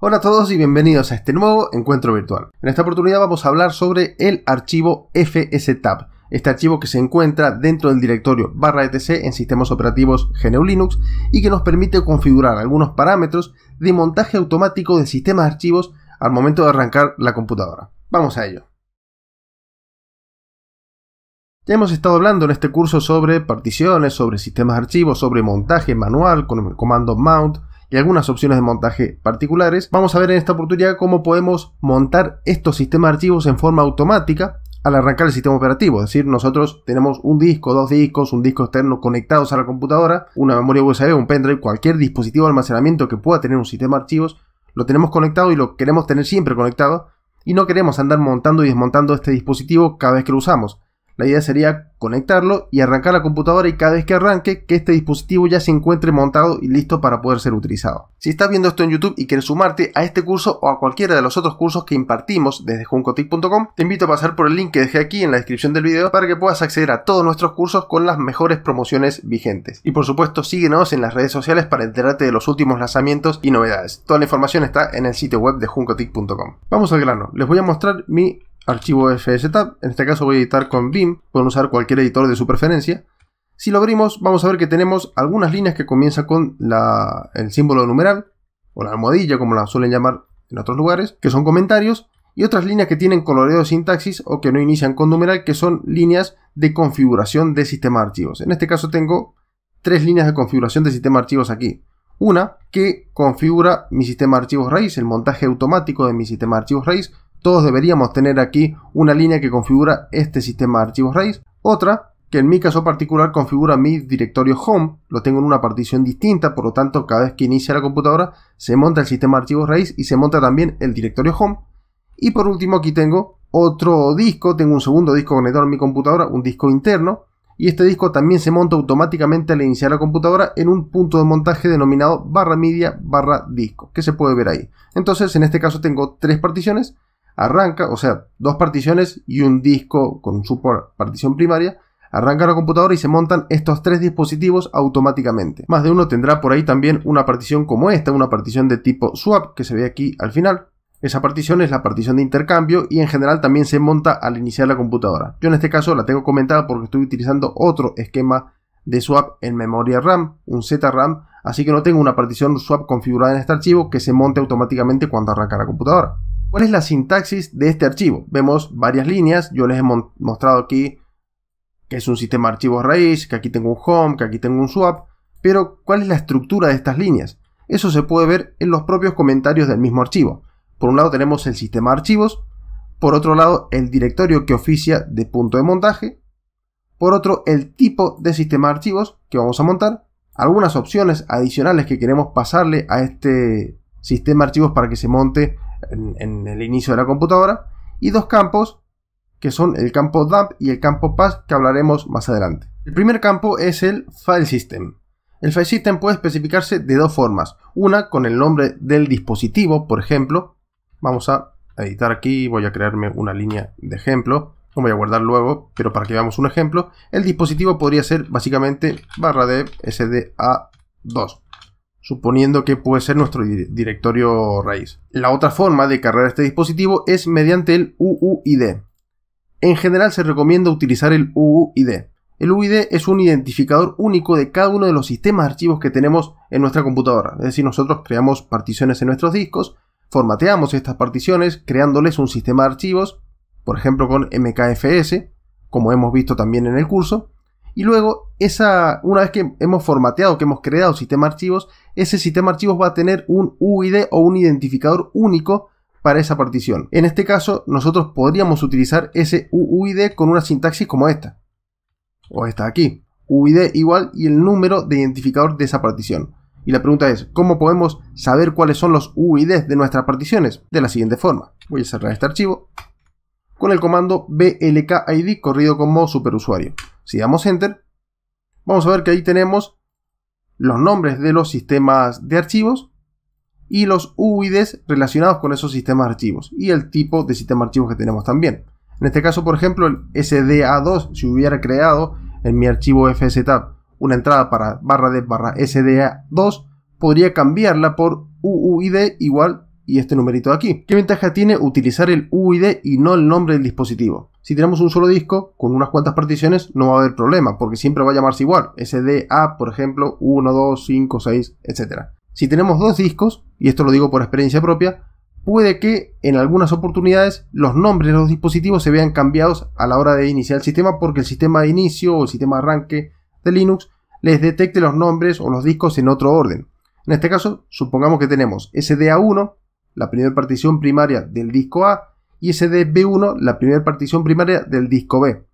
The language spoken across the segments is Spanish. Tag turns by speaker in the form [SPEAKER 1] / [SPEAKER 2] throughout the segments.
[SPEAKER 1] Hola a todos y bienvenidos a este nuevo encuentro virtual. En esta oportunidad vamos a hablar sobre el archivo FSTab, este archivo que se encuentra dentro del directorio barra etc en sistemas operativos GNU Linux y que nos permite configurar algunos parámetros de montaje automático de sistemas de archivos al momento de arrancar la computadora. Vamos a ello. Ya hemos estado hablando en este curso sobre particiones, sobre sistemas de archivos, sobre montaje manual con el comando mount, y algunas opciones de montaje particulares, vamos a ver en esta oportunidad cómo podemos montar estos sistemas de archivos en forma automática al arrancar el sistema operativo. Es decir, nosotros tenemos un disco, dos discos, un disco externo conectados a la computadora, una memoria USB, un pendrive, cualquier dispositivo de almacenamiento que pueda tener un sistema de archivos, lo tenemos conectado y lo queremos tener siempre conectado y no queremos andar montando y desmontando este dispositivo cada vez que lo usamos. La idea sería conectarlo y arrancar la computadora y cada vez que arranque que este dispositivo ya se encuentre montado y listo para poder ser utilizado. Si estás viendo esto en YouTube y quieres sumarte a este curso o a cualquiera de los otros cursos que impartimos desde juncotic.com, te invito a pasar por el link que dejé aquí en la descripción del video para que puedas acceder a todos nuestros cursos con las mejores promociones vigentes. Y por supuesto síguenos en las redes sociales para enterarte de los últimos lanzamientos y novedades. Toda la información está en el sitio web de JunkoTik.com. Vamos al grano, les voy a mostrar mi archivo Fsetup, en este caso voy a editar con Vim, pueden usar cualquier editor de su preferencia. Si lo abrimos, vamos a ver que tenemos algunas líneas que comienzan con el símbolo numeral, o la almohadilla, como la suelen llamar en otros lugares, que son comentarios, y otras líneas que tienen coloreo de sintaxis o que no inician con numeral, que son líneas de configuración de sistema archivos. En este caso tengo tres líneas de configuración de sistema archivos aquí. Una que configura mi sistema archivos raíz, el montaje automático de mi sistema de archivos raíz, todos deberíamos tener aquí una línea que configura este sistema de archivos raíz otra que en mi caso particular configura mi directorio home, lo tengo en una partición distinta, por lo tanto cada vez que inicia la computadora se monta el sistema de archivos raíz y se monta también el directorio home. Y por último aquí tengo otro disco, tengo un segundo disco conectado a mi computadora, un disco interno, y este disco también se monta automáticamente al iniciar la computadora en un punto de montaje denominado barra media barra disco, que se puede ver ahí. Entonces en este caso tengo tres particiones arranca, o sea, dos particiones y un disco con su partición primaria, arranca la computadora y se montan estos tres dispositivos automáticamente. Más de uno tendrá por ahí también una partición como esta, una partición de tipo swap que se ve aquí al final. Esa partición es la partición de intercambio y en general también se monta al iniciar la computadora. Yo en este caso la tengo comentada porque estoy utilizando otro esquema de swap en memoria RAM, un ZRAM, así que no tengo una partición swap configurada en este archivo que se monte automáticamente cuando arranca la computadora. ¿Cuál es la sintaxis de este archivo? Vemos varias líneas, yo les he mostrado aquí que es un sistema de archivos raíz, que aquí tengo un home, que aquí tengo un swap, pero ¿cuál es la estructura de estas líneas? Eso se puede ver en los propios comentarios del mismo archivo. Por un lado tenemos el sistema de archivos, por otro lado el directorio que oficia de punto de montaje, por otro el tipo de sistema de archivos que vamos a montar, algunas opciones adicionales que queremos pasarle a este sistema de archivos para que se monte en, el inicio de la computadora, y dos campos que son el campo dump y el campo pass que hablaremos más adelante. El primer campo es el file system. El file system puede especificarse de dos formas, una con el nombre del dispositivo, por ejemplo, vamos a editar aquí, voy a crearme una línea de ejemplo, no voy a guardar luego, pero para que veamos un ejemplo, el dispositivo podría ser básicamente barra de SDA2 suponiendo que puede ser nuestro directorio raíz. La otra forma de cargar este dispositivo es mediante el UUID. En general se recomienda utilizar el UUID. El UUID es un identificador único de cada uno de los sistemas de archivos que tenemos en nuestra computadora. Es decir, nosotros creamos particiones en nuestros discos, formateamos estas particiones creándoles un sistema de archivos, por ejemplo con MKFS, como hemos visto también en el curso, y luego, esa, una vez que hemos formateado, que hemos creado sistema archivos, ese sistema archivos va a tener un UID o un identificador único para esa partición. En este caso, nosotros podríamos utilizar ese UID con una sintaxis como esta. O esta aquí. UID igual y el número de identificador de esa partición. Y la pregunta es, ¿cómo podemos saber cuáles son los UID de nuestras particiones? De la siguiente forma. Voy a cerrar este archivo con el comando blkid corrido como superusuario. Si damos enter, vamos a ver que ahí tenemos los nombres de los sistemas de archivos y los UIDs relacionados con esos sistemas de archivos y el tipo de sistema de archivos que tenemos también. En este caso, por ejemplo, el SDA2, si hubiera creado en mi archivo FSTab una entrada para barra de barra SDA2, podría cambiarla por UUID igual y este numerito de aquí. ¿Qué ventaja tiene utilizar el UID y no el nombre del dispositivo? Si tenemos un solo disco con unas cuantas particiones no va a haber problema porque siempre va a llamarse igual, SDA por ejemplo 1, 2, 5, 6, etc. Si tenemos dos discos, y esto lo digo por experiencia propia, puede que en algunas oportunidades los nombres de los dispositivos se vean cambiados a la hora de iniciar el sistema porque el sistema de inicio o el sistema de arranque de Linux les detecte los nombres o los discos en otro orden. En este caso, supongamos que tenemos SDA1, la primera partición primaria del disco A, y SDB1, la primera partición primaria del disco B.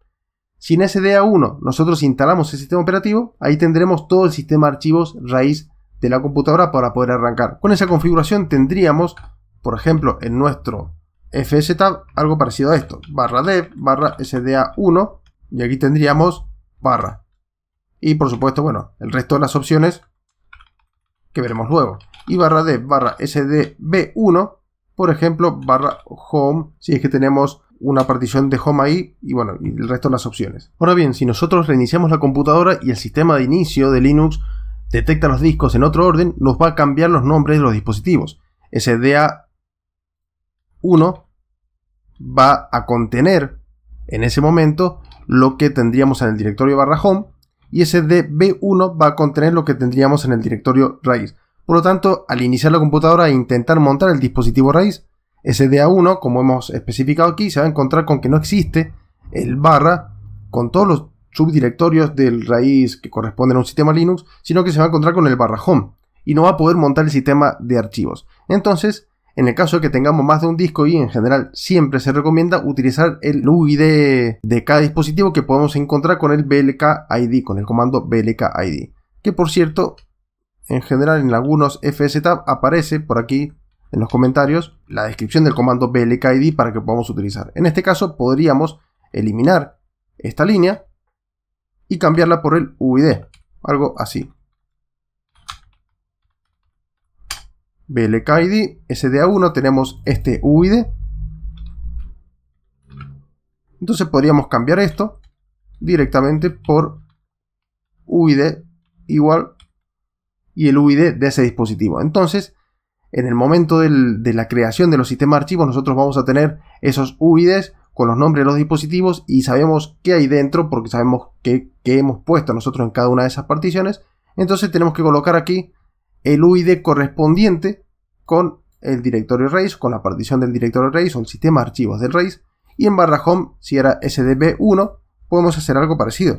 [SPEAKER 1] Si en SDA1 nosotros instalamos el sistema operativo, ahí tendremos todo el sistema de archivos raíz de la computadora para poder arrancar. Con esa configuración tendríamos, por ejemplo, en nuestro fstab algo parecido a esto, barra dev, barra sda1, y aquí tendríamos barra. Y por supuesto, bueno, el resto de las opciones que veremos luego y barra d barra sdb1, por ejemplo, barra home, si es que tenemos una partición de home ahí y bueno, el resto de las opciones. Ahora bien, si nosotros reiniciamos la computadora y el sistema de inicio de Linux detecta los discos en otro orden, nos va a cambiar los nombres de los dispositivos. SDA1 va a contener en ese momento lo que tendríamos en el directorio barra home y SDB1 va a contener lo que tendríamos en el directorio raíz. Por lo tanto, al iniciar la computadora e intentar montar el dispositivo raíz, SDA1, como hemos especificado aquí, se va a encontrar con que no existe el barra con todos los subdirectorios del raíz que corresponden a un sistema Linux, sino que se va a encontrar con el barra home y no va a poder montar el sistema de archivos. Entonces, en el caso de que tengamos más de un disco y en general siempre se recomienda utilizar el UID de cada dispositivo que podemos encontrar con el BLKID, con el comando BLKID, que por cierto en general en algunos FSTab aparece por aquí en los comentarios la descripción del comando blkid para que podamos utilizar. En este caso podríamos eliminar esta línea y cambiarla por el UID, algo así. blkid sda1 tenemos este UID. Entonces podríamos cambiar esto directamente por UID igual y el UID de ese dispositivo. Entonces, en el momento de la creación de los sistemas de archivos, nosotros vamos a tener esos UIDs con los nombres de los dispositivos y sabemos qué hay dentro porque sabemos qué, hemos puesto nosotros en cada una de esas particiones. Entonces tenemos que colocar aquí el UID correspondiente con el directorio raíz, con la partición del directorio raíz, o el sistema de archivos del raíz Y en barra home, si era SDB1, podemos hacer algo parecido.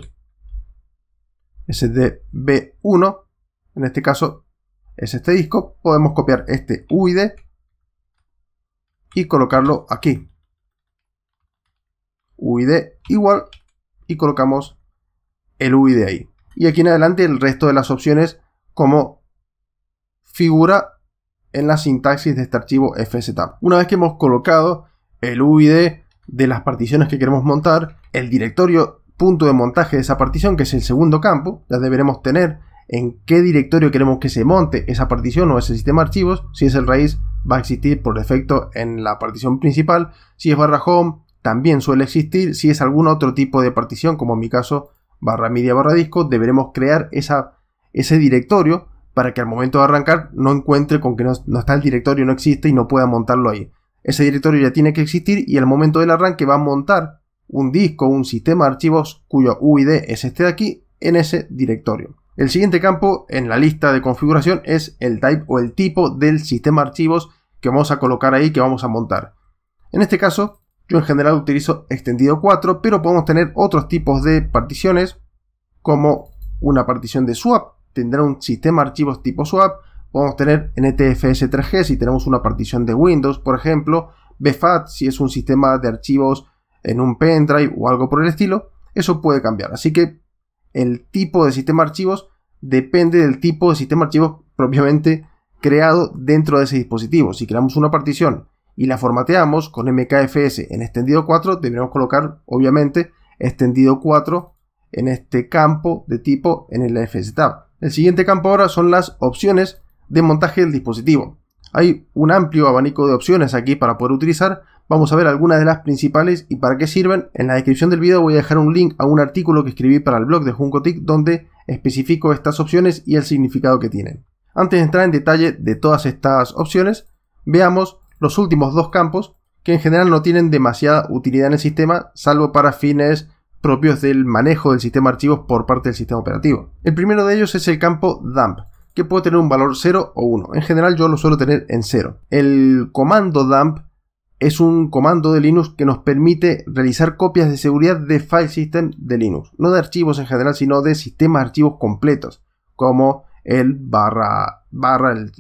[SPEAKER 1] SDB1 en este caso es este disco, podemos copiar este UID y colocarlo aquí. UID igual y colocamos el UID ahí. Y aquí en adelante el resto de las opciones como figura en la sintaxis de este archivo fz. Una vez que hemos colocado el UID de las particiones que queremos montar, el directorio punto de montaje de esa partición, que es el segundo campo, ya deberemos tener en qué directorio queremos que se monte esa partición o ese sistema de archivos. Si es el raíz, va a existir por defecto en la partición principal. Si es barra home, también suele existir. Si es algún otro tipo de partición, como en mi caso, barra media, barra disco, deberemos crear esa, ese directorio para que al momento de arrancar no encuentre con que no, está el directorio, no existe y no pueda montarlo ahí. Ese directorio ya tiene que existir y al momento del arranque va a montar un disco, un sistema de archivos cuyo UID es este de aquí en ese directorio. El siguiente campo en la lista de configuración es el type o el tipo del sistema de archivos que vamos a colocar ahí, que vamos a montar. En este caso, yo en general utilizo extendido 4, pero podemos tener otros tipos de particiones, como una partición de swap, tendrá un sistema de archivos tipo swap, podemos tener NTFS 3G si tenemos una partición de Windows, por ejemplo, BFAT si es un sistema de archivos en un pendrive o algo por el estilo, eso puede cambiar. Así que el tipo de sistema de archivos depende del tipo de sistema de archivos propiamente creado dentro de ese dispositivo. Si creamos una partición y la formateamos con MKFS en extendido 4, deberíamos colocar, obviamente, extendido 4 en este campo de tipo en el FSTab. El siguiente campo ahora son las opciones de montaje del dispositivo. Hay un amplio abanico de opciones aquí para poder utilizar, Vamos a ver algunas de las principales y para qué sirven. En la descripción del video voy a dejar un link a un artículo que escribí para el blog de Juncotic donde especifico estas opciones y el significado que tienen. Antes de entrar en detalle de todas estas opciones, veamos los últimos dos campos que en general no tienen demasiada utilidad en el sistema, salvo para fines propios del manejo del sistema de archivos por parte del sistema operativo. El primero de ellos es el campo dump, que puede tener un valor 0 o 1. En general yo lo suelo tener en 0. El comando dump es un comando de Linux que nos permite realizar copias de seguridad de file system de Linux, no de archivos en general, sino de sistemas de archivos completos, como el barra,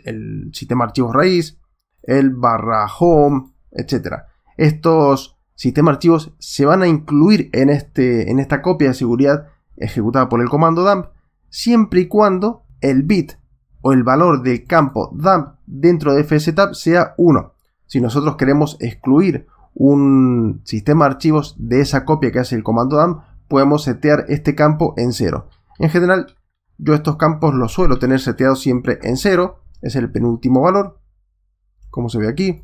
[SPEAKER 1] el, sistema de archivos raíz, el barra home, etc. Estos sistemas de archivos se van a incluir en, este, en esta copia de seguridad ejecutada por el comando dump, siempre y cuando el bit o el valor del campo dump dentro de FSTab sea 1 si nosotros queremos excluir un sistema de archivos de esa copia que hace el comando DAM, podemos setear este campo en cero. En general, yo estos campos los suelo tener seteados siempre en cero. es el penúltimo valor, como se ve aquí,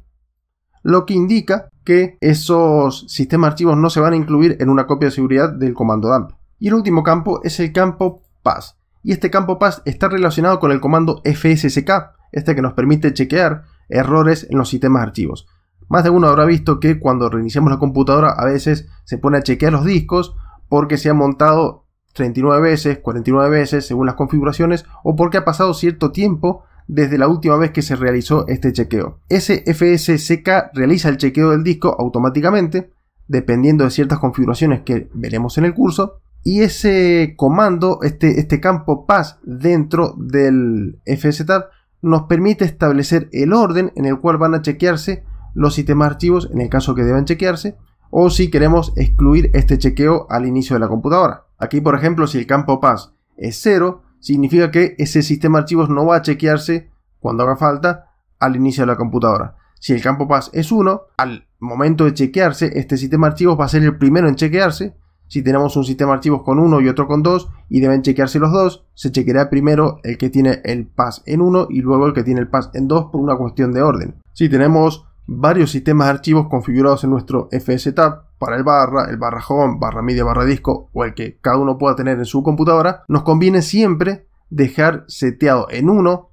[SPEAKER 1] lo que indica que esos sistemas de archivos no se van a incluir en una copia de seguridad del comando dump. Y el último campo es el campo pass, y este campo pass está relacionado con el comando fssk, este que nos permite chequear errores en los sistemas archivos. Más de uno habrá visto que cuando reiniciamos la computadora a veces se pone a chequear los discos porque se ha montado 39 veces, 49 veces según las configuraciones o porque ha pasado cierto tiempo desde la última vez que se realizó este chequeo. SFSCK realiza el chequeo del disco automáticamente dependiendo de ciertas configuraciones que veremos en el curso y ese comando, este, este campo pass dentro del FSTab nos permite establecer el orden en el cual van a chequearse los sistemas archivos en el caso que deban chequearse o si queremos excluir este chequeo al inicio de la computadora. Aquí, por ejemplo, si el campo pass es 0, significa que ese sistema archivos no va a chequearse cuando haga falta al inicio de la computadora. Si el campo pass es 1, al momento de chequearse, este sistema archivos va a ser el primero en chequearse si tenemos un sistema de archivos con uno y otro con dos y deben chequearse los dos, se chequeará primero el que tiene el pass en uno y luego el que tiene el pass en dos por una cuestión de orden. Si tenemos varios sistemas de archivos configurados en nuestro tab para el barra, el barra home, barra media, barra disco o el que cada uno pueda tener en su computadora, nos conviene siempre dejar seteado en uno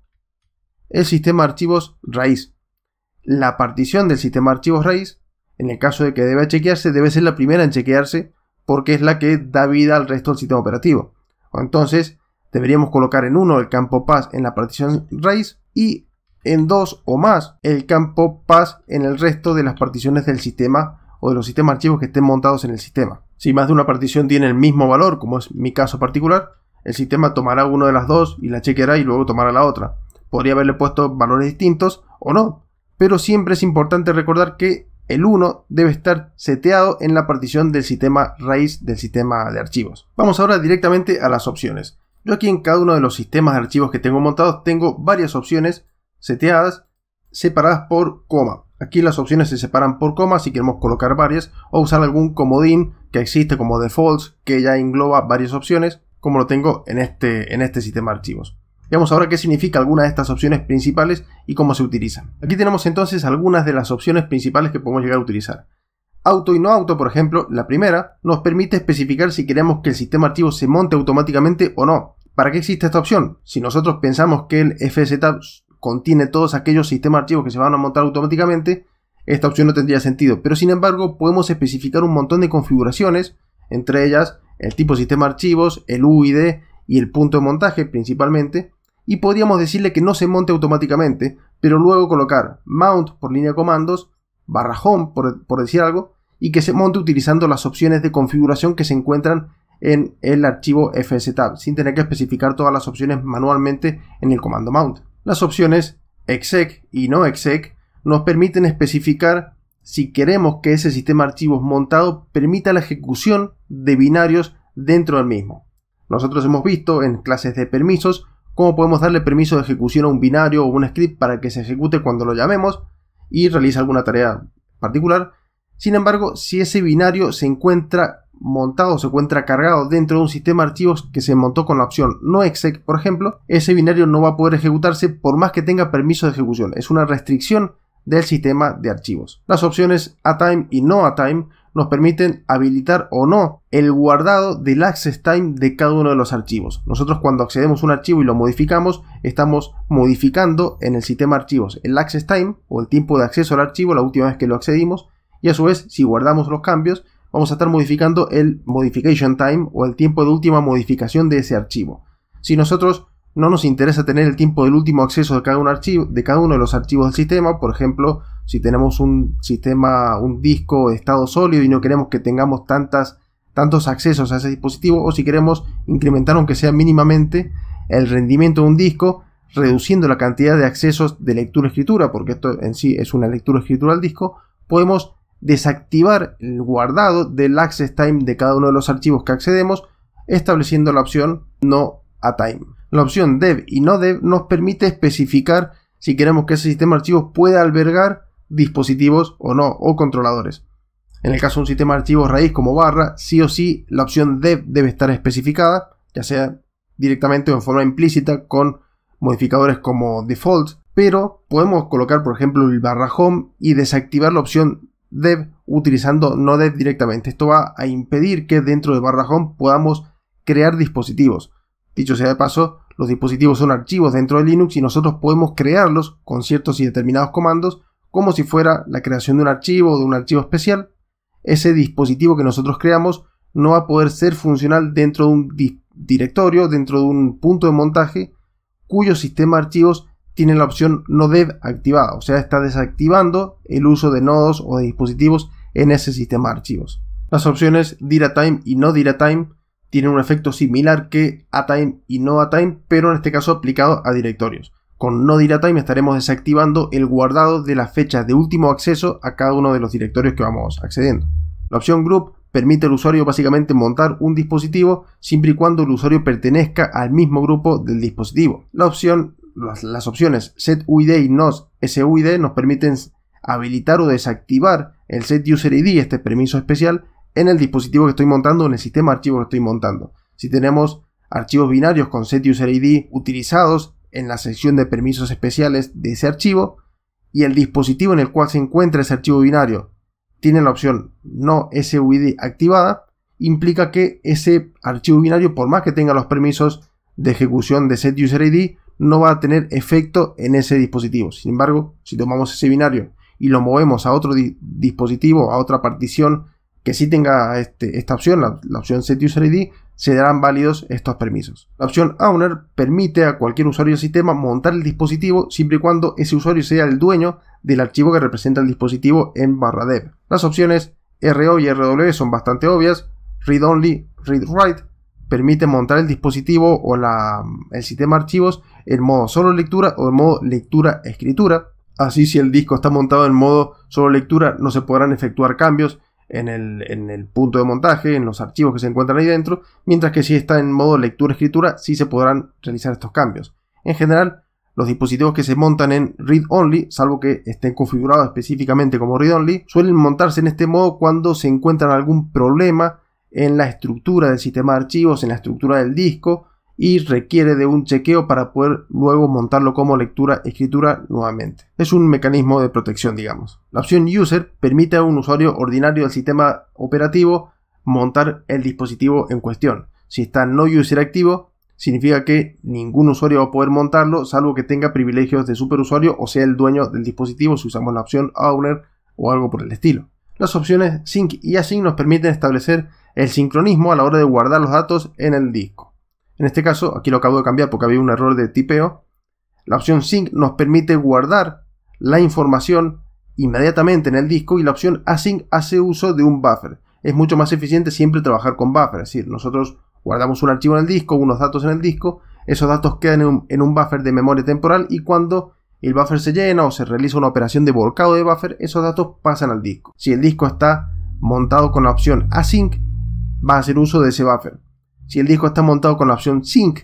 [SPEAKER 1] el sistema de archivos raíz. La partición del sistema de archivos raíz, en el caso de que deba chequearse, debe ser la primera en chequearse porque es la que da vida al resto del sistema operativo. Entonces, deberíamos colocar en uno el campo PASS en la partición raíz y en dos o más el campo PASS en el resto de las particiones del sistema o de los sistemas archivos que estén montados en el sistema. Si más de una partición tiene el mismo valor, como es mi caso particular, el sistema tomará una de las dos y la chequeará y luego tomará la otra. Podría haberle puesto valores distintos o no, pero siempre es importante recordar que el 1 debe estar seteado en la partición del sistema raíz del sistema de archivos. Vamos ahora directamente a las opciones. Yo aquí en cada uno de los sistemas de archivos que tengo montados tengo varias opciones seteadas, separadas por coma. Aquí las opciones se separan por coma si queremos colocar varias o usar algún comodín que existe como defaults que ya engloba varias opciones como lo tengo en este, en este sistema de archivos. Veamos ahora qué significa alguna de estas opciones principales y cómo se utilizan. Aquí tenemos entonces algunas de las opciones principales que podemos llegar a utilizar. Auto y no auto, por ejemplo, la primera, nos permite especificar si queremos que el sistema archivo se monte automáticamente o no. ¿Para qué existe esta opción? Si nosotros pensamos que el FSTab contiene todos aquellos sistemas archivos que se van a montar automáticamente, esta opción no tendría sentido. Pero sin embargo, podemos especificar un montón de configuraciones, entre ellas el tipo de sistema archivos, el UID y el punto de montaje principalmente, y podríamos decirle que no se monte automáticamente, pero luego colocar mount por línea de comandos, barra home por, decir algo, y que se monte utilizando las opciones de configuración que se encuentran en el archivo fstab, sin tener que especificar todas las opciones manualmente en el comando mount. Las opciones exec y no exec nos permiten especificar si queremos que ese sistema de archivos montado permita la ejecución de binarios dentro del mismo. Nosotros hemos visto en clases de permisos cómo podemos darle permiso de ejecución a un binario o un script para que se ejecute cuando lo llamemos y realice alguna tarea particular. Sin embargo, si ese binario se encuentra montado, se encuentra cargado dentro de un sistema de archivos que se montó con la opción no exec, por ejemplo, ese binario no va a poder ejecutarse por más que tenga permiso de ejecución. Es una restricción del sistema de archivos. Las opciones a time y no a time nos permiten habilitar o no el guardado del access time de cada uno de los archivos. Nosotros cuando accedemos a un archivo y lo modificamos, estamos modificando en el sistema archivos el access time o el tiempo de acceso al archivo la última vez que lo accedimos y a su vez si guardamos los cambios vamos a estar modificando el modification time o el tiempo de última modificación de ese archivo. Si nosotros no nos interesa tener el tiempo del último acceso de cada, de cada uno de los archivos del sistema, por ejemplo, si tenemos un sistema, un disco de estado sólido y no queremos que tengamos tantas, tantos accesos a ese dispositivo, o si queremos incrementar, aunque sea mínimamente, el rendimiento de un disco, reduciendo la cantidad de accesos de lectura-escritura, porque esto en sí es una lectura-escritura al disco, podemos desactivar el guardado del access time de cada uno de los archivos que accedemos, estableciendo la opción no a time. La opción dev y no dev nos permite especificar si queremos que ese sistema de archivos pueda albergar dispositivos o no, o controladores. En el caso de un sistema de archivos raíz como barra, sí o sí la opción dev debe estar especificada, ya sea directamente o en forma implícita con modificadores como default, pero podemos colocar por ejemplo el barra home y desactivar la opción dev utilizando no dev directamente. Esto va a impedir que dentro de barra home podamos crear dispositivos. Dicho sea de paso, los dispositivos son archivos dentro de Linux y nosotros podemos crearlos con ciertos y determinados comandos como si fuera la creación de un archivo o de un archivo especial, ese dispositivo que nosotros creamos no va a poder ser funcional dentro de un directorio, dentro de un punto de montaje cuyo sistema de archivos tiene la opción no dev activada, o sea, está desactivando el uso de nodos o de dispositivos en ese sistema de archivos. Las opciones DIRATime y no DIRATime tienen un efecto similar que ATime y no ATime, pero en este caso aplicado a directorios. Con No estaremos desactivando el guardado de las fechas de último acceso a cada uno de los directorios que vamos accediendo. La opción Group permite al usuario básicamente montar un dispositivo siempre y cuando el usuario pertenezca al mismo grupo del dispositivo. La opción, las, opciones SetUID y NOS SUID nos permiten habilitar o desactivar el set id este permiso especial, en el dispositivo que estoy montando, en el sistema de archivos que estoy montando. Si tenemos archivos binarios con set id utilizados en la sección de permisos especiales de ese archivo y el dispositivo en el cual se encuentra ese archivo binario tiene la opción no SUID activada, implica que ese archivo binario, por más que tenga los permisos de ejecución de set user ID, no va a tener efecto en ese dispositivo. Sin embargo, si tomamos ese binario y lo movemos a otro dispositivo, a otra partición que sí tenga este, esta opción, la, la opción set user ID, se darán válidos estos permisos. La opción Owner permite a cualquier usuario del sistema montar el dispositivo siempre y cuando ese usuario sea el dueño del archivo que representa el dispositivo en barra dev. Las opciones RO y RW son bastante obvias. Read only, read write permite montar el dispositivo o la, el sistema archivos en modo solo lectura o en modo lectura escritura. Así si el disco está montado en modo solo lectura no se podrán efectuar cambios en el, punto de montaje, en los archivos que se encuentran ahí dentro, mientras que si está en modo lectura-escritura, sí se podrán realizar estos cambios. En general, los dispositivos que se montan en Read Only, salvo que estén configurados específicamente como Read Only, suelen montarse en este modo cuando se encuentran algún problema en la estructura del sistema de archivos, en la estructura del disco, y requiere de un chequeo para poder luego montarlo como lectura-escritura nuevamente. Es un mecanismo de protección, digamos. La opción User permite a un usuario ordinario del sistema operativo montar el dispositivo en cuestión. Si está no user activo, significa que ningún usuario va a poder montarlo salvo que tenga privilegios de superusuario o sea el dueño del dispositivo si usamos la opción Owner o algo por el estilo. Las opciones Sync y Async nos permiten establecer el sincronismo a la hora de guardar los datos en el disco. En este caso, aquí lo acabo de cambiar porque había un error de tipeo. La opción Sync nos permite guardar la información inmediatamente en el disco y la opción Async hace uso de un buffer. Es mucho más eficiente siempre trabajar con buffer, es decir, nosotros guardamos un archivo en el disco, unos datos en el disco, esos datos quedan en un, buffer de memoria temporal y cuando el buffer se llena o se realiza una operación de volcado de buffer, esos datos pasan al disco. Si el disco está montado con la opción async, va a hacer uso de ese buffer. Si el disco está montado con la opción Sync,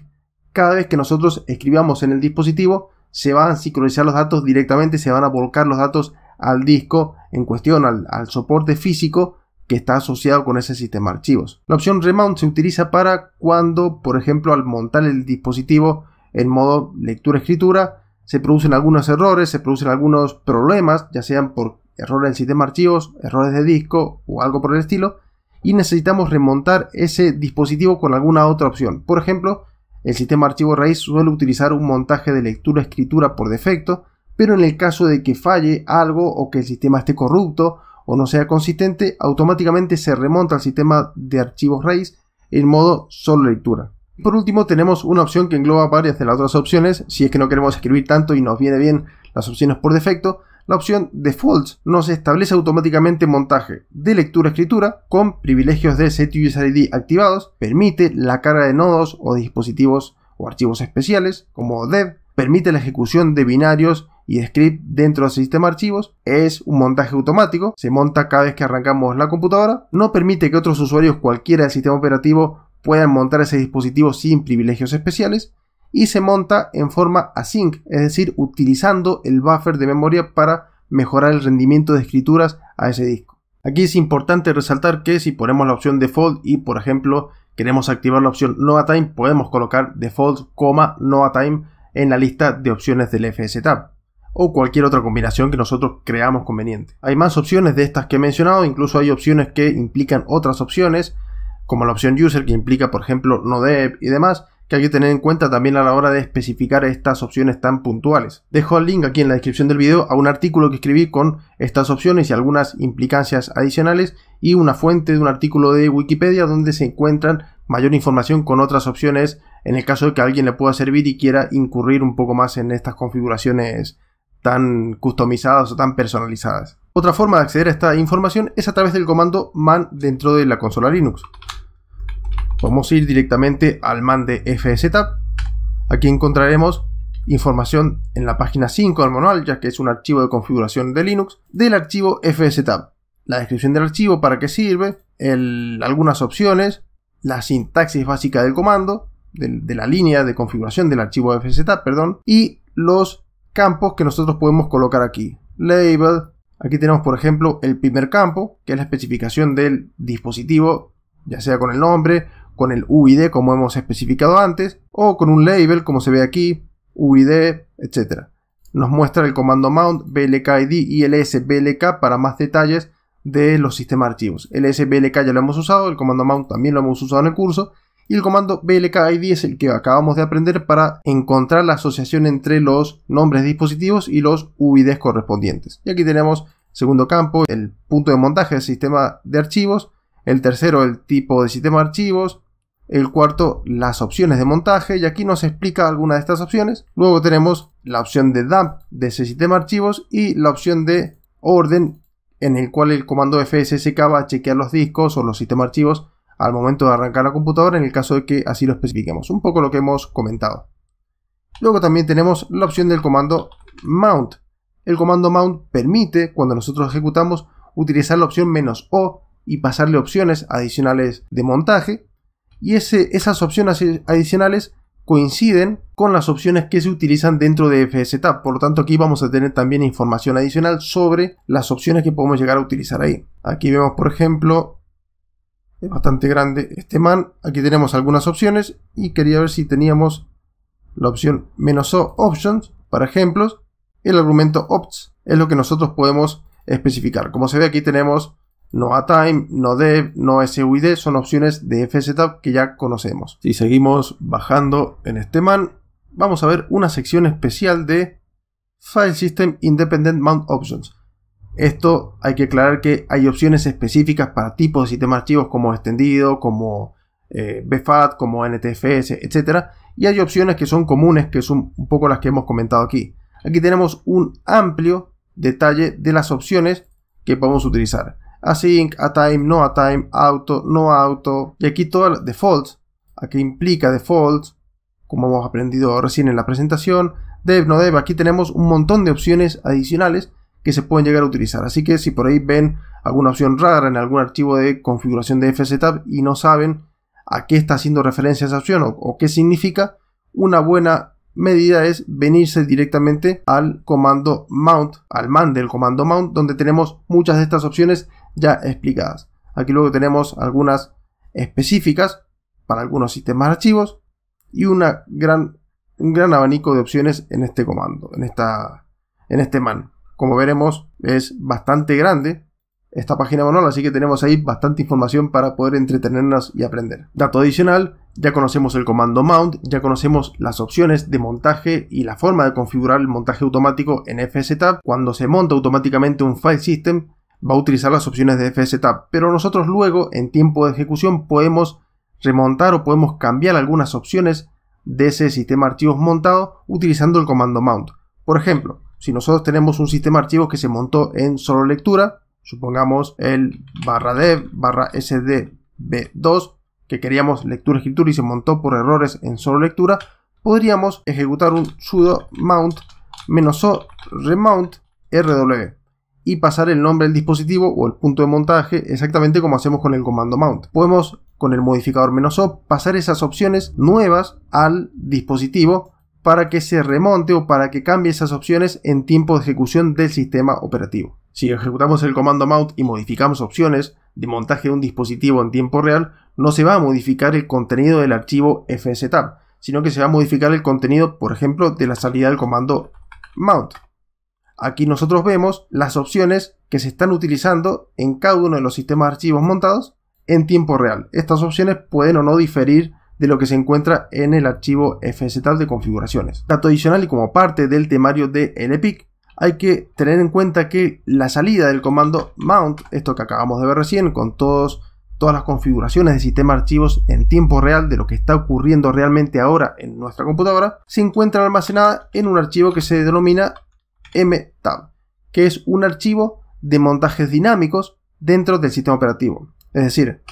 [SPEAKER 1] cada vez que nosotros escribamos en el dispositivo, se van a sincronizar los datos directamente, se van a volcar los datos al disco en cuestión, al, soporte físico que está asociado con ese sistema de archivos. La opción Remount se utiliza para cuando, por ejemplo, al montar el dispositivo en modo lectura-escritura, se producen algunos errores, se producen algunos problemas, ya sean por errores en sistema de archivos, errores de disco o algo por el estilo, y necesitamos remontar ese dispositivo con alguna otra opción. Por ejemplo, el sistema archivo raíz suele utilizar un montaje de lectura-escritura por defecto, pero en el caso de que falle algo o que el sistema esté corrupto o no sea consistente, automáticamente se remonta al sistema de archivos raíz en modo solo lectura. Por último, tenemos una opción que engloba varias de las otras opciones, si es que no queremos escribir tanto y nos viene bien las opciones por defecto, la opción Defaults nos establece automáticamente montaje de lectura-escritura con privilegios de SetUserID activados, permite la carga de nodos o dispositivos o archivos especiales como dev, permite la ejecución de binarios y de script dentro del sistema de archivos, es un montaje automático, se monta cada vez que arrancamos la computadora, no permite que otros usuarios cualquiera del sistema operativo puedan montar ese dispositivo sin privilegios especiales y se monta en forma async, es decir, utilizando el buffer de memoria para mejorar el rendimiento de escrituras a ese disco. Aquí es importante resaltar que si ponemos la opción default y por ejemplo queremos activar la opción no time, podemos colocar default, no a time en la lista de opciones del FSTab o cualquier otra combinación que nosotros creamos conveniente. Hay más opciones de estas que he mencionado, incluso hay opciones que implican otras opciones, como la opción user que implica por ejemplo no dev y demás, que hay que tener en cuenta también a la hora de especificar estas opciones tan puntuales. Dejo el link aquí en la descripción del video a un artículo que escribí con estas opciones y algunas implicancias adicionales y una fuente de un artículo de Wikipedia donde se encuentran mayor información con otras opciones en el caso de que a alguien le pueda servir y quiera incurrir un poco más en estas configuraciones tan customizadas o tan personalizadas. Otra forma de acceder a esta información es a través del comando man dentro de la consola Linux. Vamos a ir directamente al man de FZ. Aquí encontraremos información en la página 5 del manual, ya que es un archivo de configuración de Linux, del archivo fstab, La descripción del archivo, para qué sirve, algunas opciones, la sintaxis básica del comando, de, la línea de configuración del archivo fstab, perdón, y los campos que nosotros podemos colocar aquí. Label, aquí tenemos por ejemplo el primer campo, que es la especificación del dispositivo, ya sea con el nombre con el UID como hemos especificado antes, o con un label como se ve aquí, UID, etc. Nos muestra el comando mount blkid el lsblk para más detalles de los sistemas archivos. El ya lo hemos usado, el comando mount también lo hemos usado en el curso, y el comando blkid es el que acabamos de aprender para encontrar la asociación entre los nombres de dispositivos y los UIDs correspondientes. Y aquí tenemos segundo campo, el punto de montaje del sistema de archivos, el tercero, el tipo de sistema de archivos, el cuarto, las opciones de montaje, y aquí nos explica alguna de estas opciones. Luego tenemos la opción de dump de ese sistema archivos y la opción de orden, en el cual el comando FSSK va a chequear los discos o los sistemas archivos al momento de arrancar la computadora, en el caso de que así lo especifiquemos. Un poco lo que hemos comentado. Luego también tenemos la opción del comando mount. El comando mount permite, cuando nosotros ejecutamos, utilizar la opción menos "-o", y pasarle opciones adicionales de montaje, y esas opciones adicionales coinciden con las opciones que se utilizan dentro de FSTab. Por lo tanto, aquí vamos a tener también información adicional sobre las opciones que podemos llegar a utilizar ahí. Aquí vemos, por ejemplo, es bastante grande este man. Aquí tenemos algunas opciones y quería ver si teníamos la opción "-o options para ejemplos. El argumento opts es lo que nosotros podemos especificar. Como se ve aquí tenemos no atime, no dev, no SUID son opciones de FSTab que ya conocemos. Si seguimos bajando en este man, vamos a ver una sección especial de File System Independent Mount Options. Esto hay que aclarar que hay opciones específicas para tipos de sistemas archivos como extendido, como eh, BFAT, como NTFS, etc. Y hay opciones que son comunes, que son un poco las que hemos comentado aquí. Aquí tenemos un amplio detalle de las opciones que podemos utilizar async, a time, no a time, auto, no auto. Y aquí todo default, defaults, aquí implica default, como hemos aprendido recién en la presentación, dev, no dev, aquí tenemos un montón de opciones adicionales que se pueden llegar a utilizar. Así que si por ahí ven alguna opción rara en algún archivo de configuración de FZTab y no saben a qué está haciendo referencia esa opción o qué significa, una buena medida es venirse directamente al comando mount, al man del comando mount, donde tenemos muchas de estas opciones ya explicadas. Aquí luego tenemos algunas específicas para algunos sistemas de archivos y una un gran abanico de opciones en este comando, en, esta, en este man. Como veremos es bastante grande, esta página manual, así que tenemos ahí bastante información para poder entretenernos y aprender. Dato adicional, ya conocemos el comando mount, ya conocemos las opciones de montaje y la forma de configurar el montaje automático en FSTab. Cuando se monta automáticamente un file system, va a utilizar las opciones de FSTab, pero nosotros luego en tiempo de ejecución podemos remontar o podemos cambiar algunas opciones de ese sistema archivos montado utilizando el comando mount. Por ejemplo, si nosotros tenemos un sistema archivos que se montó en solo lectura, supongamos el barra dev barra sdb2 que queríamos lectura escritura y se montó por errores en solo lectura, podríamos ejecutar un sudo mount menos -o remount rw y pasar el nombre del dispositivo o el punto de montaje exactamente como hacemos con el comando mount. Podemos con el modificador "-o", pasar esas opciones nuevas al dispositivo para que se remonte o para que cambie esas opciones en tiempo de ejecución del sistema operativo. Si ejecutamos el comando mount y modificamos opciones de montaje de un dispositivo en tiempo real, no se va a modificar el contenido del archivo fstab, sino que se va a modificar el contenido, por ejemplo, de la salida del comando mount. Aquí nosotros vemos las opciones que se están utilizando en cada uno de los sistemas de archivos montados en tiempo real. Estas opciones pueden o no diferir de lo que se encuentra en el archivo FSTab de configuraciones. Dato adicional y como parte del temario de LPIC, hay que tener en cuenta que la salida del comando mount, esto que acabamos de ver recién, con todas las configuraciones de sistema de archivos en tiempo real de lo que está ocurriendo realmente ahora en nuestra computadora, se encuentra almacenada en un archivo que se denomina mtab, que es un archivo de montajes dinámicos dentro del sistema operativo. Es decir,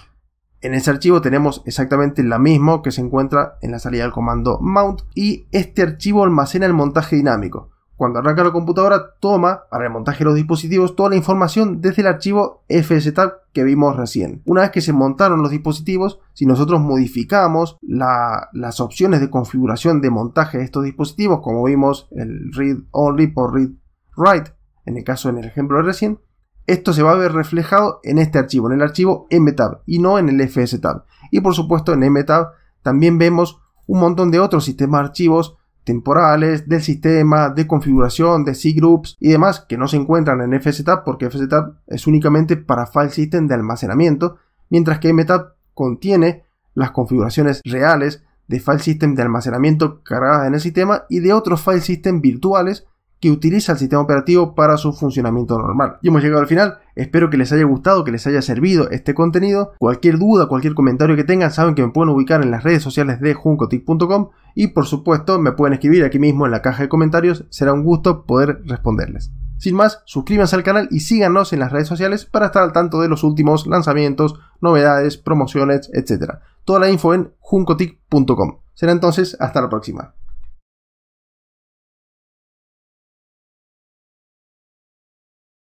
[SPEAKER 1] en ese archivo tenemos exactamente la mismo que se encuentra en la salida del comando mount y este archivo almacena el montaje dinámico. Cuando arranca la computadora, toma para el montaje de los dispositivos toda la información desde el archivo tab que vimos recién. Una vez que se montaron los dispositivos, si nosotros modificamos las opciones de configuración de montaje de estos dispositivos, como vimos el read only por read write, en el caso en el ejemplo de recién, esto se va a ver reflejado en este archivo, en el archivo mtab y no en el fstab. Y por supuesto en mtab también vemos un montón de otros sistemas de archivos temporales, del sistema, de configuración, de cgroups y demás que no se encuentran en FSTAP porque FSTAP es únicamente para file system de almacenamiento, mientras que MTAP contiene las configuraciones reales de file system de almacenamiento cargadas en el sistema y de otros file system virtuales que utiliza el sistema operativo para su funcionamiento normal. Y hemos llegado al final. Espero que les haya gustado, que les haya servido este contenido. Cualquier duda, cualquier comentario que tengan, saben que me pueden ubicar en las redes sociales de juncotic.com y por supuesto me pueden escribir aquí mismo en la caja de comentarios. Será un gusto poder responderles. Sin más, suscríbanse al canal y síganos en las redes sociales para estar al tanto de los últimos lanzamientos, novedades, promociones, etc. Toda la info en juncotic.com. Será entonces hasta la próxima.